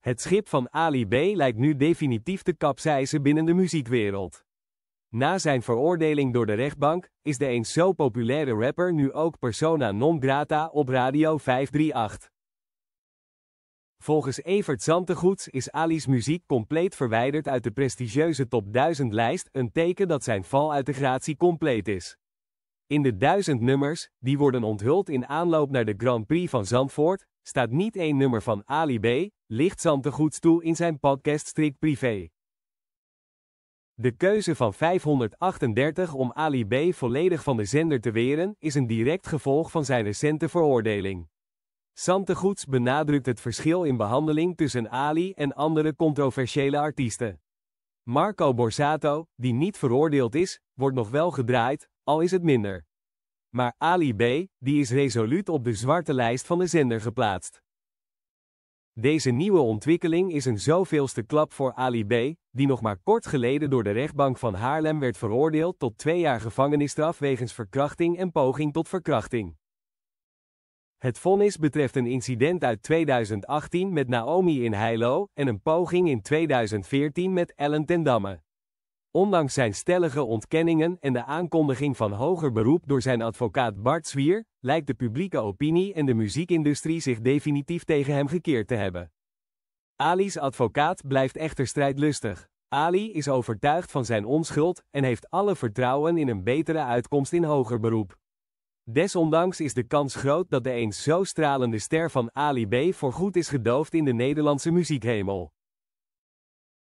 Het schip van Ali B. lijkt nu definitief te kapseizen binnen de muziekwereld. Na zijn veroordeling door de rechtbank, is de eens zo populaire rapper nu ook persona non grata op Radio 538. Volgens Evert Zantegoeds is Ali's muziek compleet verwijderd uit de prestigieuze top 1000 lijst, een teken dat zijn val uit de gratie compleet is. In de duizend nummers, die worden onthuld in aanloop naar de Grand Prix van Zandvoort, staat niet één nummer van Ali B, ligt Sam toe in zijn podcast privé. De keuze van 538 om Ali B volledig van de zender te weren is een direct gevolg van zijn recente veroordeling. Zantegoeds benadrukt het verschil in behandeling tussen Ali en andere controversiële artiesten. Marco Borsato, die niet veroordeeld is, wordt nog wel gedraaid, al is het minder. Maar Ali B, die is resoluut op de zwarte lijst van de zender geplaatst. Deze nieuwe ontwikkeling is een zoveelste klap voor Ali B, die nog maar kort geleden door de rechtbank van Haarlem werd veroordeeld tot twee jaar gevangenisstraf wegens verkrachting en poging tot verkrachting. Het vonnis betreft een incident uit 2018 met Naomi in Heilo en een poging in 2014 met Ellen ten Damme. Ondanks zijn stellige ontkenningen en de aankondiging van hoger beroep door zijn advocaat Bart Zwier, lijkt de publieke opinie en de muziekindustrie zich definitief tegen hem gekeerd te hebben. Ali's advocaat blijft echter strijdlustig. Ali is overtuigd van zijn onschuld en heeft alle vertrouwen in een betere uitkomst in hoger beroep. Desondanks is de kans groot dat de eens zo stralende ster van Ali B voorgoed is gedoofd in de Nederlandse muziekhemel.